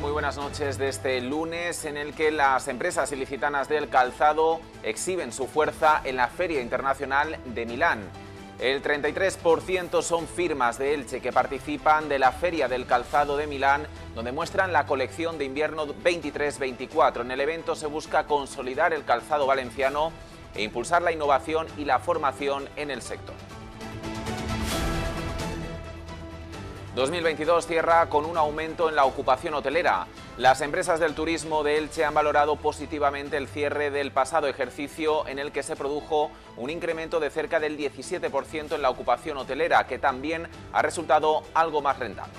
Muy buenas noches de este lunes en el que las empresas ilicitanas del calzado exhiben su fuerza en la Feria Internacional de Milán. El 33% son firmas de Elche que participan de la Feria del Calzado de Milán, donde muestran la colección de invierno 23-24. En el evento se busca consolidar el calzado valenciano e impulsar la innovación y la formación en el sector. 2022 cierra con un aumento en la ocupación hotelera. Las empresas del turismo de Elche han valorado positivamente el cierre del pasado ejercicio en el que se produjo un incremento de cerca del 17% en la ocupación hotelera, que también ha resultado algo más rentable.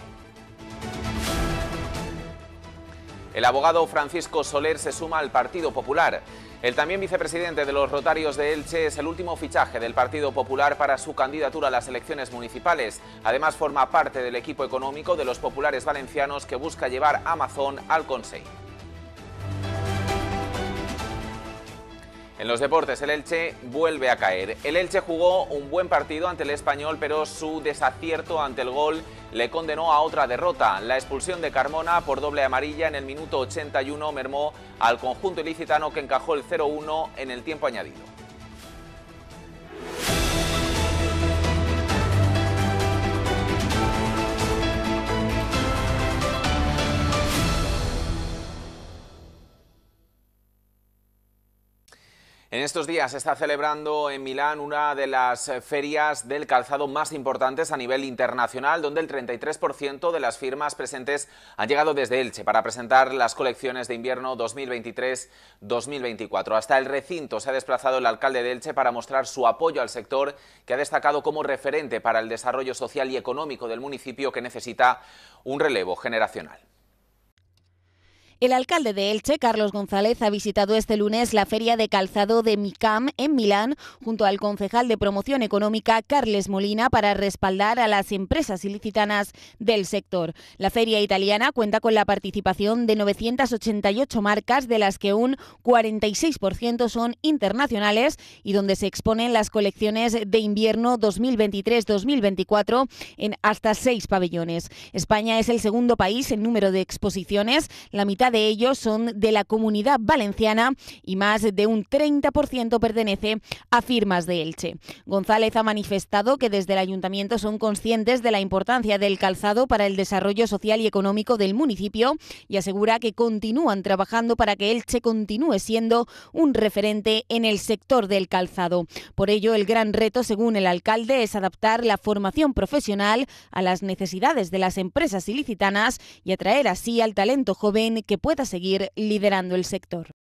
El abogado Francisco Soler se suma al Partido Popular. El también vicepresidente de los Rotarios de Elche es el último fichaje del Partido Popular para su candidatura a las elecciones municipales. Además forma parte del equipo económico de los populares valencianos que busca llevar Amazon al Consejo. En los deportes, el Elche vuelve a caer. El Elche jugó un buen partido ante el español, pero su desacierto ante el gol le condenó a otra derrota. La expulsión de Carmona por doble amarilla en el minuto 81 mermó al conjunto ilicitano que encajó el 0-1 en el tiempo añadido. En estos días se está celebrando en Milán una de las eh, ferias del calzado más importantes a nivel internacional, donde el 33% de las firmas presentes han llegado desde Elche para presentar las colecciones de invierno 2023-2024. Hasta el recinto se ha desplazado el alcalde de Elche para mostrar su apoyo al sector, que ha destacado como referente para el desarrollo social y económico del municipio que necesita un relevo generacional. El alcalde de Elche, Carlos González, ha visitado este lunes la feria de calzado de MICAM en Milán junto al concejal de promoción económica Carles Molina para respaldar a las empresas ilicitanas del sector. La feria italiana cuenta con la participación de 988 marcas, de las que un 46% son internacionales y donde se exponen las colecciones de invierno 2023-2024 en hasta seis pabellones. España es el segundo país en número de exposiciones, la mitad de ellos son de la comunidad valenciana y más de un 30% pertenece a firmas de Elche. González ha manifestado que desde el ayuntamiento son conscientes de la importancia del calzado para el desarrollo social y económico del municipio y asegura que continúan trabajando para que Elche continúe siendo un referente en el sector del calzado. Por ello, el gran reto, según el alcalde, es adaptar la formación profesional a las necesidades de las empresas ilicitanas y atraer así al talento joven que pueda seguir liderando el sector.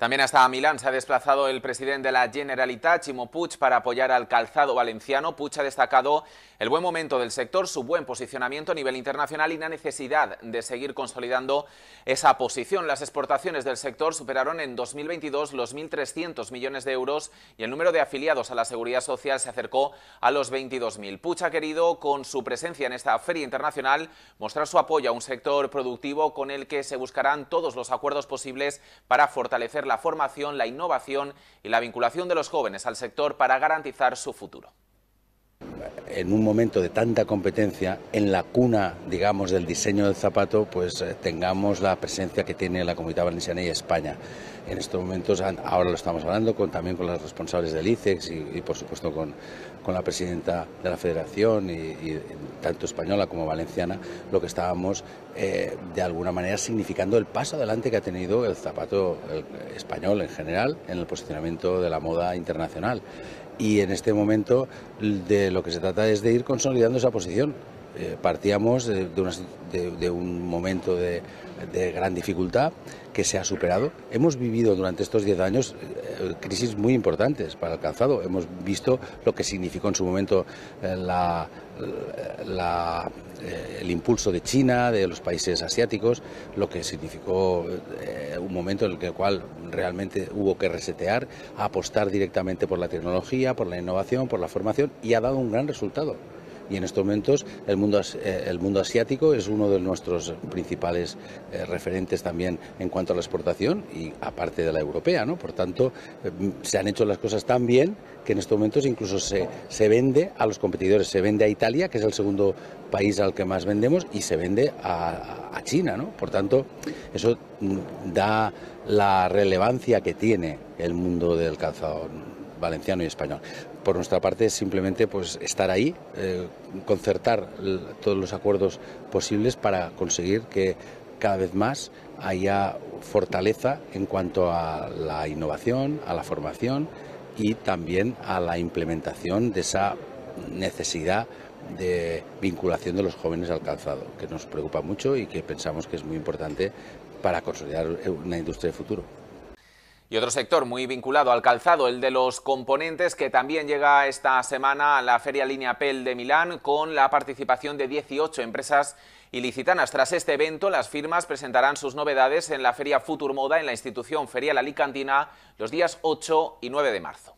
También hasta Milán se ha desplazado el presidente de la Generalitat, Chimo Puig, para apoyar al calzado valenciano. Puig ha destacado el buen momento del sector, su buen posicionamiento a nivel internacional y la necesidad de seguir consolidando esa posición. Las exportaciones del sector superaron en 2022 los 1.300 millones de euros y el número de afiliados a la Seguridad Social se acercó a los 22.000. Puig ha querido, con su presencia en esta feria internacional, mostrar su apoyo a un sector productivo con el que se buscarán todos los acuerdos posibles para fortalecer la formación, la innovación y la vinculación de los jóvenes al sector para garantizar su futuro. En un momento de tanta competencia, en la cuna, digamos, del diseño del zapato, pues eh, tengamos la presencia que tiene la comunidad valenciana y España en estos momentos, ahora lo estamos hablando también con las responsables del ICEX y, por supuesto con, la presidenta de la federación, y, tanto española como valenciana, lo que estábamos eh, de alguna manera significando el paso adelante que ha tenido el zapato español en general en el posicionamiento de la moda internacional. Y en este momento de lo que se trata es de ir consolidando esa posición eh, partíamos de, un momento de, gran dificultad que se ha superado. Hemos vivido durante estos 10 años eh, crisis muy importantes para el Hemos visto lo que significó en su momento eh, el impulso de China, de los países asiáticos, lo que significó un momento en el cual realmente hubo que resetear, apostar directamente por la tecnología, por la innovación, por la formación y ha dado un gran resultado y en estos momentos el mundo, eh, el mundo asiático es uno de nuestros principales eh, referentes también en cuanto a la exportación y aparte de la europea, ¿no? Por tanto, eh, se han hecho las cosas tan bien que en estos momentos incluso se, vende a los competidores, se vende a Italia, que es el segundo país al que más vendemos, y se vende a, China, ¿no? Por tanto, eso mm, da la relevancia que tiene el mundo del calzado valenciano y español. Por nuestra parte es simplemente pues, estar ahí, eh, concertar todos los acuerdos posibles para conseguir que cada vez más haya fortaleza en cuanto a la innovación, a la formación y también a la implementación de esa necesidad de vinculación de los jóvenes al calzado, que nos preocupa mucho y que pensamos que es muy importante para consolidar una industria de futuro. Y otro sector muy vinculado al calzado, el de los componentes, que también llega esta semana a la Feria Línea Pel de Milán con la participación de 18 empresas ilicitanas. Tras este evento, las firmas presentarán sus novedades en la Feria Futur Moda en la institución Ferial Alicantina los días 8 y 9 de marzo.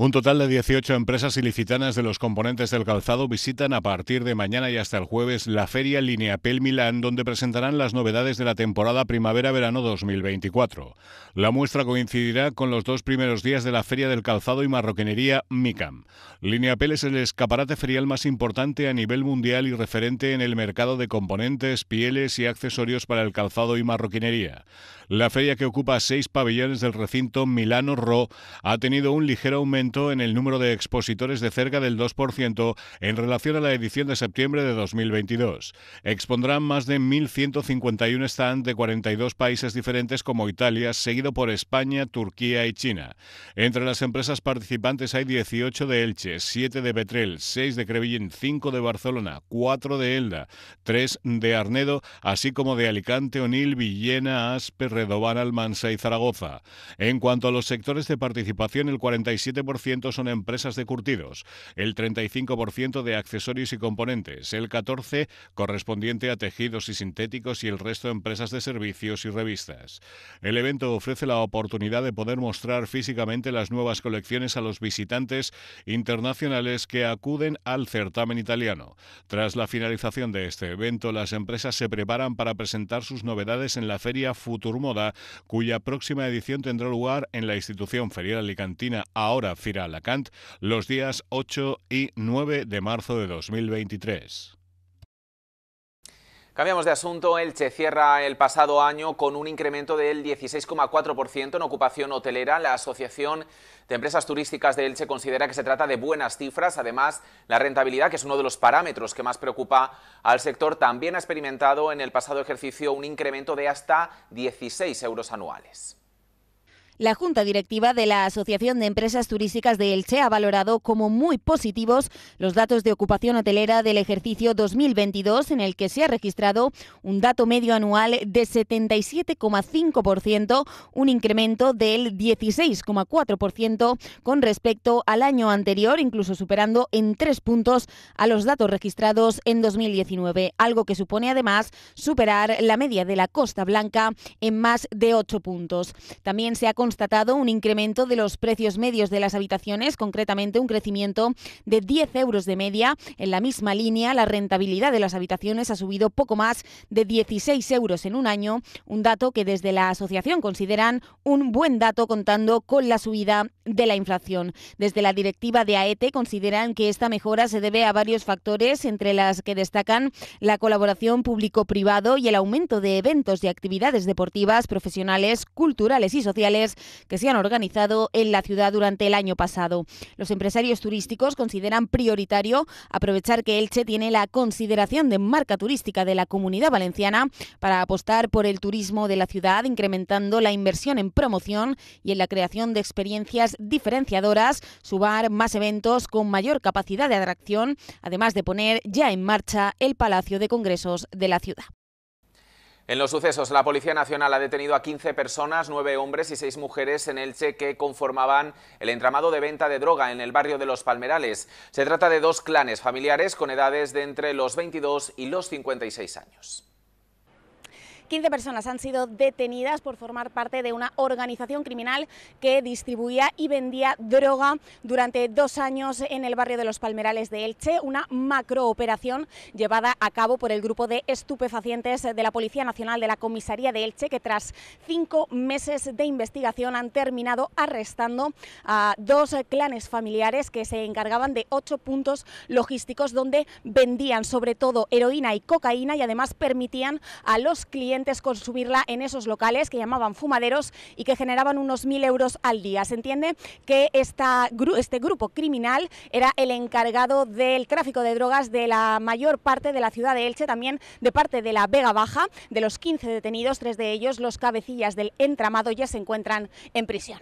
Un total de 18 empresas ilicitanas de los componentes del calzado visitan a partir de mañana y hasta el jueves la feria Pel Milán, donde presentarán las novedades de la temporada primavera-verano 2024. La muestra coincidirá con los dos primeros días de la feria del calzado y marroquinería MICAM. Lineapel es el escaparate ferial más importante a nivel mundial y referente en el mercado de componentes, pieles y accesorios para el calzado y marroquinería. La feria que ocupa seis pabellones del recinto Milano Ro ha tenido un ligero aumento en el número de expositores de cerca del 2% en relación a la edición de septiembre de 2022. Expondrán más de 1.151 stands de 42 países diferentes como Italia, seguido por España, Turquía y China. Entre las empresas participantes hay 18 de Elche, 7 de Petrel, 6 de Crevillín, 5 de Barcelona, 4 de Elda, 3 de Arnedo, así como de Alicante, Onil, Villena, Asper, Redoban, Almansa y Zaragoza. En cuanto a los sectores de participación, el 47% son empresas de curtidos, el 35% de accesorios y componentes, el 14% correspondiente a tejidos y sintéticos y el resto empresas de servicios y revistas. El evento ofrece la oportunidad de poder mostrar físicamente las nuevas colecciones a los visitantes internacionales que acuden al certamen italiano. Tras la finalización de este evento, las empresas se preparan para presentar sus novedades en la feria Futurmo cuya próxima edición tendrá lugar en la institución ferial alicantina Ahora Fira Alacant los días 8 y 9 de marzo de 2023. Cambiamos de asunto. Elche cierra el pasado año con un incremento del 16,4% en ocupación hotelera. La Asociación de Empresas Turísticas de Elche considera que se trata de buenas cifras. Además, la rentabilidad, que es uno de los parámetros que más preocupa al sector, también ha experimentado en el pasado ejercicio un incremento de hasta 16 euros anuales. La Junta Directiva de la Asociación de Empresas Turísticas de Elche ha valorado como muy positivos los datos de ocupación hotelera del ejercicio 2022, en el que se ha registrado un dato medio anual de 77,5%, un incremento del 16,4% con respecto al año anterior, incluso superando en tres puntos a los datos registrados en 2019, algo que supone además superar la media de la Costa Blanca en más de ocho puntos. También se ha constatado un incremento de los precios medios de las habitaciones, concretamente un crecimiento de 10 euros de media. En la misma línea, la rentabilidad de las habitaciones ha subido poco más de 16 euros en un año, un dato que desde la asociación consideran un buen dato contando con la subida de la inflación. Desde la directiva de AET e consideran que esta mejora se debe a varios factores, entre las que destacan la colaboración público-privado y el aumento de eventos y actividades deportivas, profesionales, culturales y sociales que se han organizado en la ciudad durante el año pasado. Los empresarios turísticos consideran prioritario aprovechar que Elche tiene la consideración de marca turística de la comunidad valenciana para apostar por el turismo de la ciudad, incrementando la inversión en promoción y en la creación de experiencias diferenciadoras, subar más eventos con mayor capacidad de atracción, además de poner ya en marcha el Palacio de Congresos de la ciudad. En los sucesos, la Policía Nacional ha detenido a 15 personas, 9 hombres y 6 mujeres en el cheque que conformaban el entramado de venta de droga en el barrio de Los Palmerales. Se trata de dos clanes familiares con edades de entre los 22 y los 56 años. 15 personas han sido detenidas por formar parte de una organización criminal que distribuía y vendía droga durante dos años en el barrio de Los Palmerales de Elche, una macrooperación llevada a cabo por el grupo de estupefacientes de la Policía Nacional de la Comisaría de Elche, que tras cinco meses de investigación han terminado arrestando a dos clanes familiares que se encargaban de ocho puntos logísticos donde vendían sobre todo heroína y cocaína y además permitían a los clientes es consumirla en esos locales que llamaban fumaderos y que generaban unos mil euros al día. Se entiende que esta, este grupo criminal era el encargado del tráfico de drogas de la mayor parte de la ciudad de Elche, también de parte de la Vega Baja. De los 15 detenidos, tres de ellos, los cabecillas del entramado, ya se encuentran en prisión.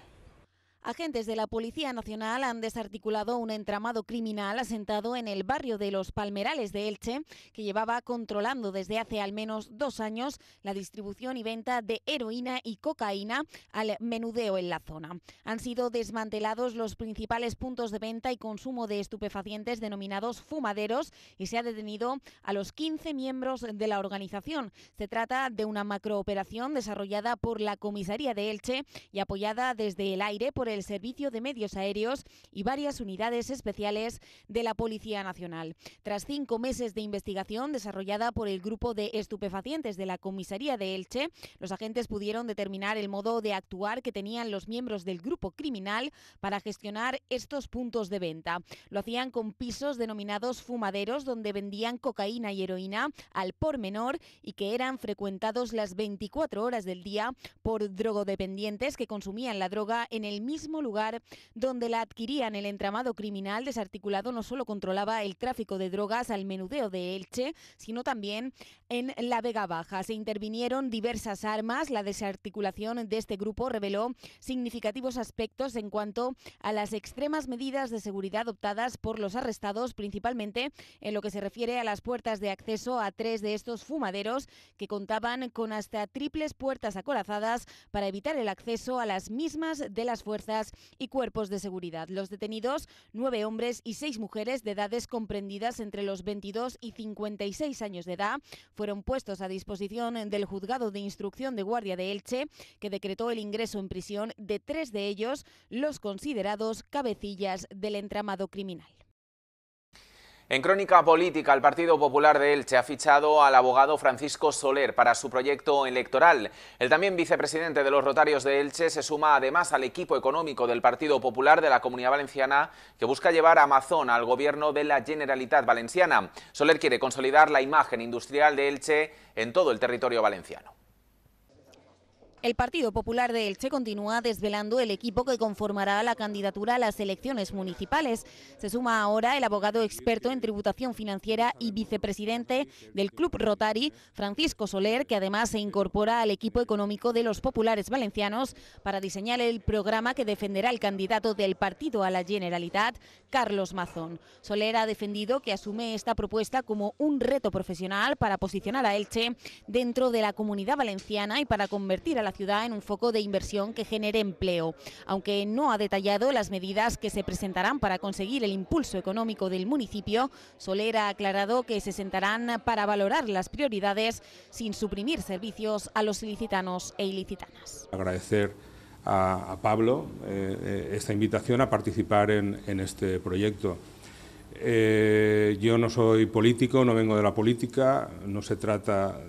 Agentes de la Policía Nacional han desarticulado un entramado criminal asentado en el barrio de Los Palmerales de Elche, que llevaba controlando desde hace al menos dos años la distribución y venta de heroína y cocaína al menudeo en la zona. Han sido desmantelados los principales puntos de venta y consumo de estupefacientes denominados fumaderos y se ha detenido a los 15 miembros de la organización. Se trata de una macrooperación desarrollada por la Comisaría de Elche y apoyada desde el aire por el el Servicio de Medios Aéreos y varias unidades especiales de la Policía Nacional. Tras cinco meses de investigación desarrollada por el grupo de estupefacientes de la comisaría de Elche, los agentes pudieron determinar el modo de actuar que tenían los miembros del grupo criminal para gestionar estos puntos de venta. Lo hacían con pisos denominados fumaderos donde vendían cocaína y heroína al por menor y que eran frecuentados las 24 horas del día por drogodependientes que consumían la droga en el mismo lugar donde la adquirían el entramado criminal desarticulado no solo controlaba el tráfico de drogas al menudeo de Elche, sino también en la Vega Baja. Se intervinieron diversas armas. La desarticulación de este grupo reveló significativos aspectos en cuanto a las extremas medidas de seguridad adoptadas por los arrestados, principalmente en lo que se refiere a las puertas de acceso a tres de estos fumaderos que contaban con hasta triples puertas acorazadas para evitar el acceso a las mismas de las fuerzas y cuerpos de seguridad. Los detenidos, nueve hombres y seis mujeres de edades comprendidas entre los 22 y 56 años de edad, fueron puestos a disposición del juzgado de instrucción de guardia de Elche, que decretó el ingreso en prisión de tres de ellos, los considerados cabecillas del entramado criminal. En Crónica Política, el Partido Popular de Elche ha fichado al abogado Francisco Soler para su proyecto electoral. El también vicepresidente de los Rotarios de Elche se suma además al equipo económico del Partido Popular de la Comunidad Valenciana que busca llevar a Amazon al gobierno de la Generalitat Valenciana. Soler quiere consolidar la imagen industrial de Elche en todo el territorio valenciano. El Partido Popular de Elche continúa desvelando el equipo que conformará la candidatura a las elecciones municipales. Se suma ahora el abogado experto en tributación financiera y vicepresidente del Club Rotari, Francisco Soler, que además se incorpora al equipo económico de los populares valencianos para diseñar el programa que defenderá el candidato del partido a la Generalitat, Carlos Mazón. Soler ha defendido que asume esta propuesta como un reto profesional para posicionar a Elche dentro de la comunidad valenciana y para convertir a la ciudad en un foco de inversión que genere empleo. Aunque no ha detallado las medidas que se presentarán para conseguir el impulso económico del municipio, Solera ha aclarado que se sentarán para valorar las prioridades sin suprimir servicios a los ilicitanos e ilicitanas. Agradecer a, Pablo eh, eh, esta invitación a participar en, este proyecto. Eh, yo no soy político, no vengo de la política, no se trata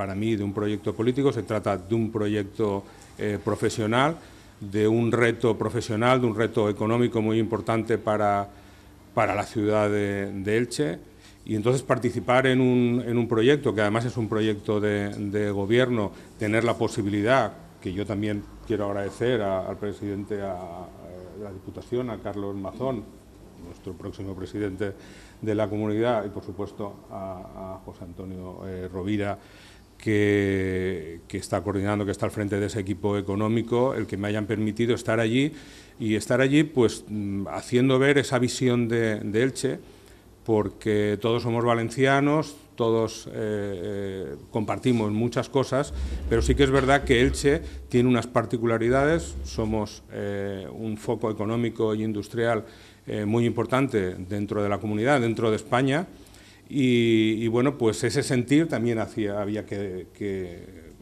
para mí de un proyecto político, se trata de un proyecto eh, profesional, de un reto profesional, de un reto económico muy importante para, la ciudad de, Elche. Y entonces participar en un, proyecto, que además es un proyecto de, gobierno, tener la posibilidad, que yo también quiero agradecer al presidente de la Diputación, a Carlos Mazón, nuestro próximo presidente de la comunidad, y por supuesto a, José Antonio eh, Rovira que, está coordinando, que está al frente de ese equipo económico, el que me hayan permitido estar allí y estar allí pues mm, haciendo ver esa visión de, Elche, porque todos somos valencianos, todos eh, eh, compartimos muchas cosas, pero sí que es verdad que Elche tiene unas particularidades, somos eh, un foco económico y industrial muy importante dentro de la comunidad, dentro de España, y, bueno, pues ese sentir también hacía, había, que,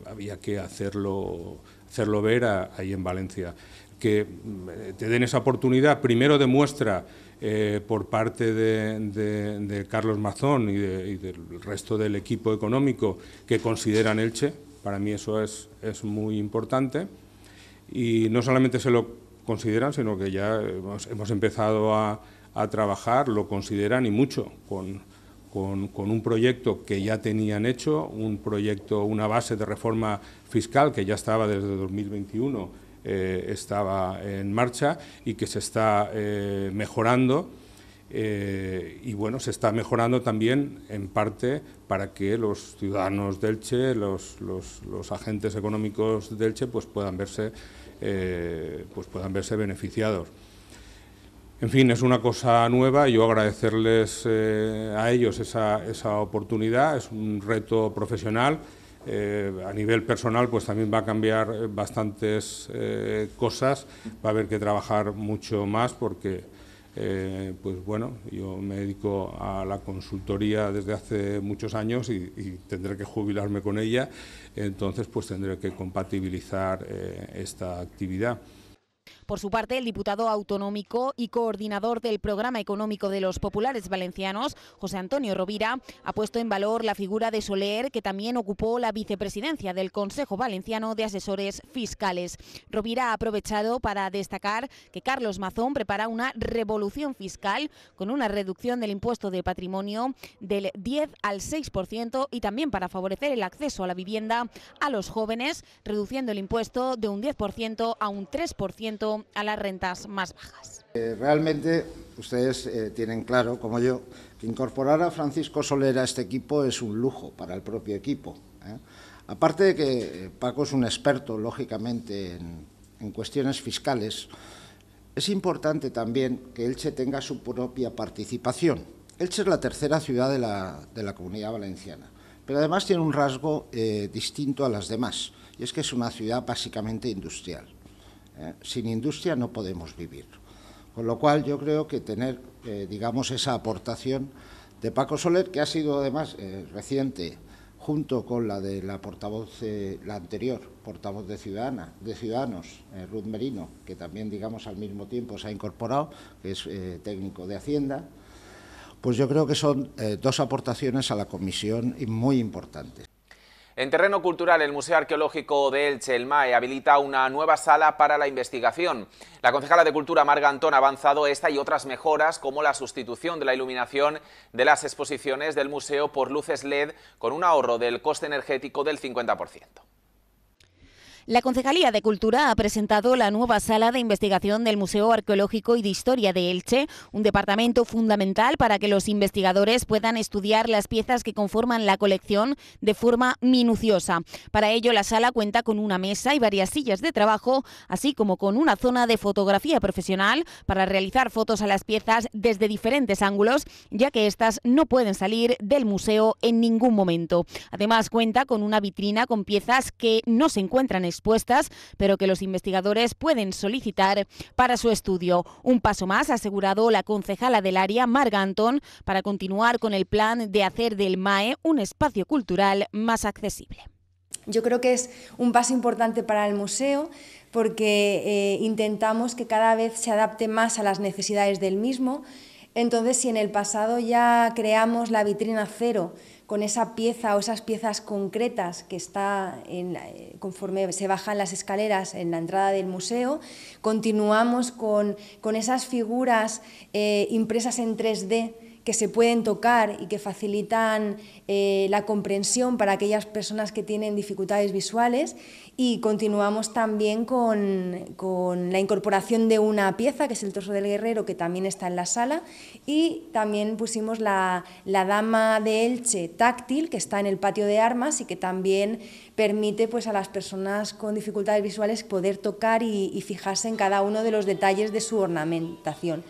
había que hacerlo, hacerlo ver ahí en Valencia. Que mm, te den esa oportunidad, primero demuestra eh, por parte de, Carlos Mazón y, del resto del equipo económico que consideran Elche, para mí eso es, es muy importante, y no solamente se lo consideran, sino que ya hemos, hemos empezado a, a trabajar, lo consideran y mucho, con, con, un proyecto que ya tenían hecho, un proyecto, una base de reforma fiscal que ya estaba desde 2021, eh, estaba en marcha y que se está eh, mejorando. Eh, y bueno, se está mejorando también en parte para que los ciudadanos del Che, los, agentes económicos del Che pues puedan verse, pues puedan verse beneficiados. En fin, es una cosa nueva. Yo agradecerles eh, a ellos esa, oportunidad. Es un reto profesional. Eh, a nivel personal, pues también va a cambiar bastantes eh, cosas. Va a haber que trabajar mucho más porque, pues bueno, yo me dedico a la consultoría desde hace muchos años y, y tendré que jubilarme con ella. Entonces, pues tendré que compatibilizar esta actividad. Por su parte, el diputado autonómico y coordinador del programa económico de los populares valencianos, José Antonio Rovira, ha puesto en valor la figura de Soler, que también ocupó la vicepresidencia del Consejo Valenciano de Asesores Fiscales. Rovira ha aprovechado para destacar que Carlos Mazón prepara una revolución fiscal con una reducción del impuesto de patrimonio del 10 al 6% y también para favorecer el acceso a la vivienda a los jóvenes, reduciendo el impuesto de un 10% a un 3% a las rentas más bajas. Eh, realmente ustedes eh, tienen claro, como yo, que incorporar a Francisco Solera a este equipo es un lujo para el propio equipo. ¿eh? Aparte de que Paco es un experto, lógicamente, en, cuestiones fiscales, es importante también que Elche tenga su propia participación. Elche es la tercera ciudad de la, comunidad valenciana, pero además tiene un rasgo distinto a las demás, y es que es una ciudad básicamente industrial. ¿eh? sin industria no podemos vivir. Con lo cual yo creo que tener, eh, digamos, esa aportación de Paco Soler, que ha sido además eh, reciente, junto con la de la portavoz, la anterior portavoz de de Ciudadanos, Ruth Merino, que también, digamos, al mismo tiempo se ha incorporado, que es técnico de Hacienda, pues yo creo que son dos aportaciones a la comisión muy importantes. En terreno cultural, el Museo Arqueológico de Elche, el MAE, habilita una nueva sala para la investigación. La concejala de Cultura, Marga Antón, ha avanzado esta y otras mejoras, como la sustitución de la iluminación de las exposiciones del museo por luces LED, con un ahorro del coste energético del 50%. La Concejalía de Cultura ha presentado la nueva sala de investigación del Museo Arqueológico y de Historia de Elche, un departamento fundamental para que los investigadores puedan estudiar las piezas que conforman la colección de forma minuciosa. Para ello, la sala cuenta con una mesa y varias sillas de trabajo, así como con una zona de fotografía profesional para realizar fotos a las piezas desde diferentes ángulos, ya que éstas no pueden salir del museo en ningún momento. Además, cuenta con una vitrina con piezas que no se encuentran pero que los investigadores pueden solicitar para su estudio. Un paso más ha asegurado la concejala del área, Marganton, para continuar con el plan de hacer del MAE un espacio cultural más accesible. Yo creo que es un paso importante para el museo porque eh, intentamos que cada vez se adapte más a las necesidades del mismo. Entonces, si en el pasado ya creamos la vitrina cero con esa pieza o esas piezas concretas que está eh, conforme se bajan las escaleras en la entrada del museo. Continuamos con, esas figuras eh, impresas en 3D que se pueden tocar y que facilitan eh, la comprensión para aquellas personas que tienen dificultades visuales. Y continuamos también con, la incorporación de una pieza, que es el torso del guerrero, que también está en la sala. Y también pusimos la, dama de Elche táctil, que está en el patio de armas y que también permite pues, a las personas con dificultades visuales poder tocar y fijarse en cada uno de los detalles de su ornamentación.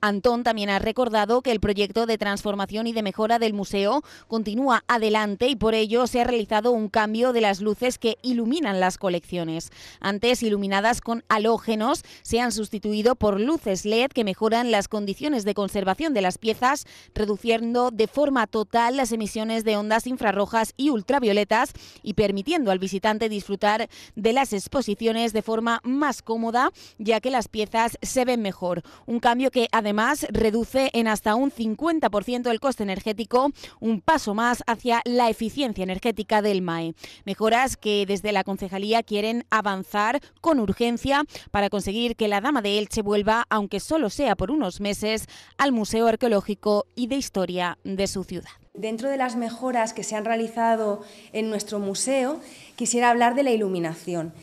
Antón también ha recordado que el proyecto de transformación y de mejora del museo continúa adelante y por ello se ha realizado un cambio de las luces que iluminan las colecciones. Antes iluminadas con halógenos se han sustituido por luces LED que mejoran las condiciones de conservación de las piezas, reduciendo de forma total las emisiones de ondas infrarrojas y ultravioletas y permitiendo al visitante disfrutar de las exposiciones de forma más cómoda ya que las piezas se ven mejor. Un cambio que además además reduce en hasta un 50% el coste energético, un paso más hacia la eficiencia energética del MAE. Mejoras que desde la concejalía quieren avanzar con urgencia para conseguir que la Dama de Elche vuelva, aunque solo sea por unos meses, al Museo Arqueológico y de Historia de su ciudad. Dentro de las mejoras que se han realizado en nuestro museo, quisiera hablar de la iluminación.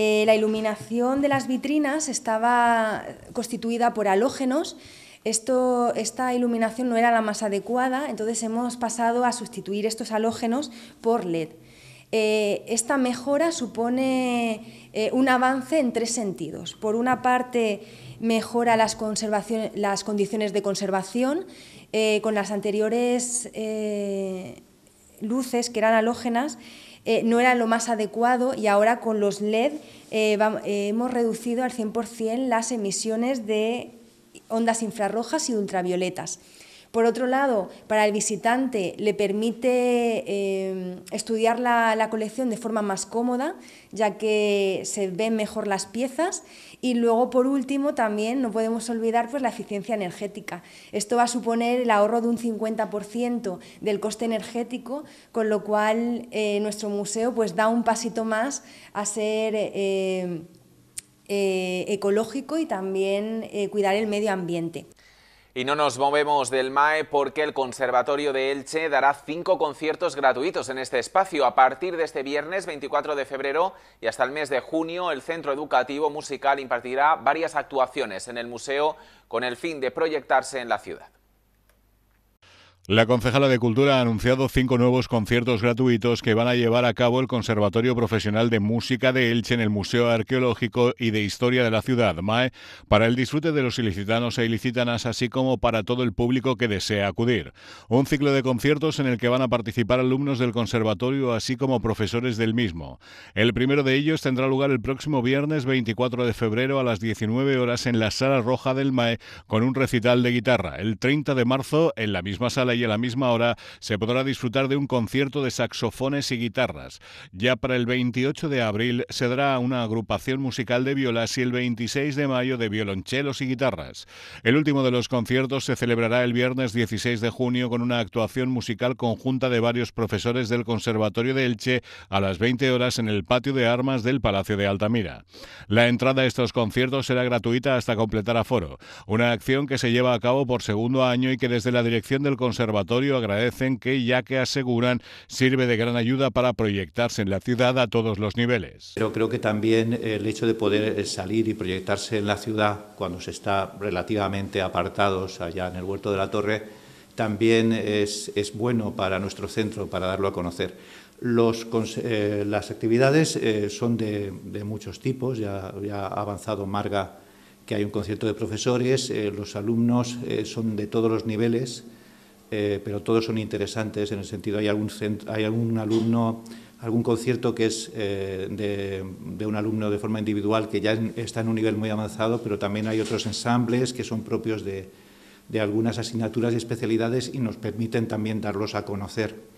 Eh, la iluminación de las vitrinas estaba constituida por halógenos. Esto, esta iluminación no era la más adecuada, entonces hemos pasado a sustituir estos halógenos por LED. Eh, esta mejora supone eh, un avance en tres sentidos. Por una parte, mejora las, condiciones de conservación. con las anteriores luces, que eran halógenas, eh, no era lo más adecuado y ahora con los LED eh, eh, hemos reducido al 100% las emisiones de ondas infrarrojas y ultravioletas. Por otro lado, para el visitante le permite em, estudiar la, colección de forma más cómoda, ya que se ven mejor las piezas. Y luego, por último, también no podemos olvidar pues, la eficiencia energética. Esto va a suponer el ahorro de un 50% del coste energético, con lo cual eh, nuestro museo pues, da un pasito más a ser... Em, eh, ecológico y también eh, cuidar el medio ambiente. Y no nos movemos del MAE porque el Conservatorio de Elche dará cinco conciertos gratuitos en este espacio. A partir de este viernes 24 de febrero y hasta el mes de junio, el Centro Educativo Musical impartirá varias actuaciones en el museo con el fin de proyectarse en la ciudad. La concejala de Cultura ha anunciado cinco nuevos conciertos gratuitos que van a llevar a cabo el Conservatorio Profesional de Música de Elche en el Museo Arqueológico y de Historia de la Ciudad, MAE, para el disfrute de los ilicitanos e ilicitanas, así como para todo el público que desea acudir. Un ciclo de conciertos en el que van a participar alumnos del Conservatorio, así como profesores del mismo. El primero de ellos tendrá lugar el próximo viernes 24 de febrero a las 19 horas en la Sala Roja del MAE, con un recital de guitarra. El 30 de marzo, en la misma sala, y a la misma hora se podrá disfrutar de un concierto de saxofones y guitarras. Ya para el 28 de abril se dará una agrupación musical de violas y el 26 de mayo de violonchelos y guitarras. El último de los conciertos se celebrará el viernes 16 de junio con una actuación musical conjunta de varios profesores del Conservatorio de Elche a las 20 horas en el patio de armas del Palacio de Altamira. La entrada a estos conciertos será gratuita hasta completar aforo, una acción que se lleva a cabo por segundo año y que desde la dirección del Conservatorio observatorio agradecen que, ya que aseguran, sirve de gran ayuda para proyectarse en la ciudad a todos los niveles. Pero creo que también el hecho de poder eh, salir y proyectarse en la ciudad cuando se está relativamente apartados allá en el huerto de la torre, también es, es bueno para nuestro centro, para darlo a conocer. Eh, las actividades eh, son de, muchos tipos, ya, ya, ha avanzado Marga que hay un concierto de profesores, los alumnos son de todos los niveles, eh, pero todos son interesantes en el sentido, hay algún, hay algún alumno, algún concierto que es eh, de, un alumno de forma individual que ya está en un nivel muy avanzado, pero también hay otros ensambles que son propios de algunas asignaturas y especialidades y nos permiten también darlos a conocer.